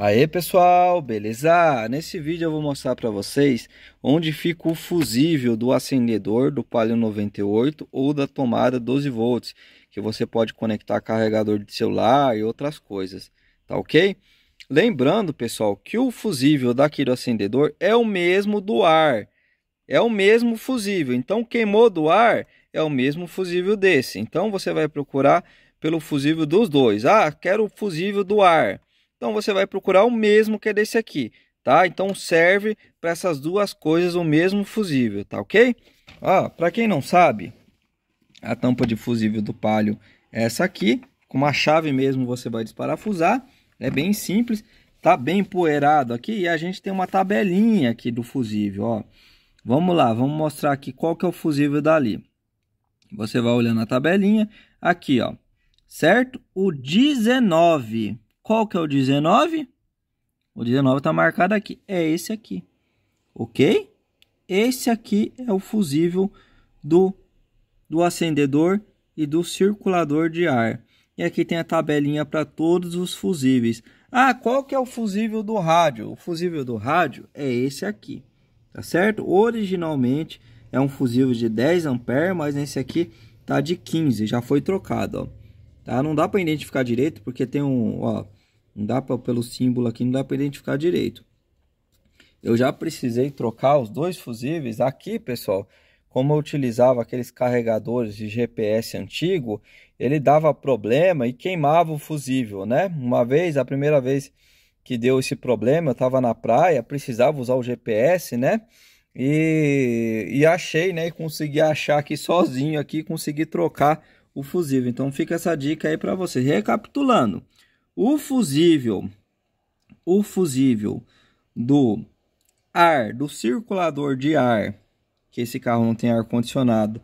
Aê pessoal, beleza? Nesse vídeo eu vou mostrar para vocês onde fica o fusível do acendedor do Palio 98 ou da tomada 12 volts que você pode conectar carregador de celular e outras coisas, tá ok? Lembrando pessoal que o fusível daqui do acendedor é o mesmo do ar, é o mesmo fusível, então queimou do ar é o mesmo fusível desse, então você vai procurar pelo fusível dos dois, ah, quero o fusível do ar então você vai procurar o mesmo que é desse aqui, tá? Então serve para essas duas coisas o mesmo fusível, tá ok? Ah, para quem não sabe, a tampa de fusível do Palio é essa aqui. Com uma chave mesmo você vai desparafusar, é bem simples. Tá bem empoeirado aqui e a gente tem uma tabelinha aqui do fusível, ó. Vamos lá, vamos mostrar aqui qual que é o fusível dali. Você vai olhando a tabelinha aqui, ó. Certo? O 19 qual que é o 19? O 19 está marcado aqui. É esse aqui. Ok? Esse aqui é o fusível do, do acendedor e do circulador de ar. E aqui tem a tabelinha para todos os fusíveis. Ah, qual que é o fusível do rádio? O fusível do rádio é esse aqui, tá certo? Originalmente é um fusível de 10 A, mas esse aqui tá de 15, já foi trocado, ó. Tá? Não dá para identificar direito porque tem um, ó, não dá pra, pelo símbolo aqui, não dá para identificar direito. Eu já precisei trocar os dois fusíveis aqui, pessoal. Como eu utilizava aqueles carregadores de GPS antigo, ele dava problema e queimava o fusível, né? Uma vez, a primeira vez que deu esse problema, eu estava na praia, precisava usar o GPS, né? E, e achei, né? E consegui achar aqui sozinho aqui, consegui trocar o fusível. Então fica essa dica aí para você. Recapitulando, o fusível, o fusível do ar, do circulador de ar, que esse carro não tem ar condicionado,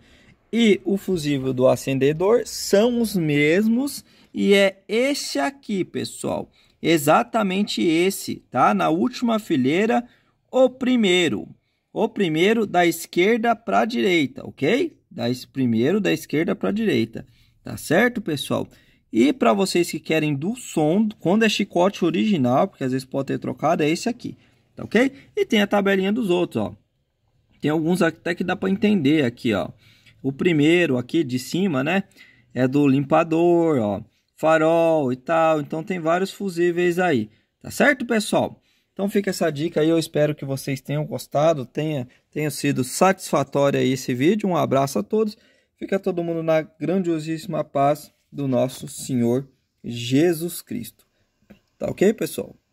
e o fusível do acendedor são os mesmos e é esse aqui, pessoal. Exatamente esse, tá? Na última fileira, o primeiro. O primeiro da esquerda para a direita, ok? Da, primeiro da esquerda para a direita, tá certo, pessoal? E para vocês que querem do som, quando é chicote original, porque às vezes pode ter trocado, é esse aqui, tá ok? E tem a tabelinha dos outros, ó. Tem alguns até que dá para entender aqui, ó. O primeiro aqui de cima, né, é do limpador, ó, farol e tal. Então tem vários fusíveis aí, tá certo, pessoal? Então fica essa dica aí, eu espero que vocês tenham gostado, tenha, tenha sido satisfatório aí esse vídeo. Um abraço a todos, fica todo mundo na grandiosíssima paz do nosso Senhor Jesus Cristo. Tá ok, pessoal?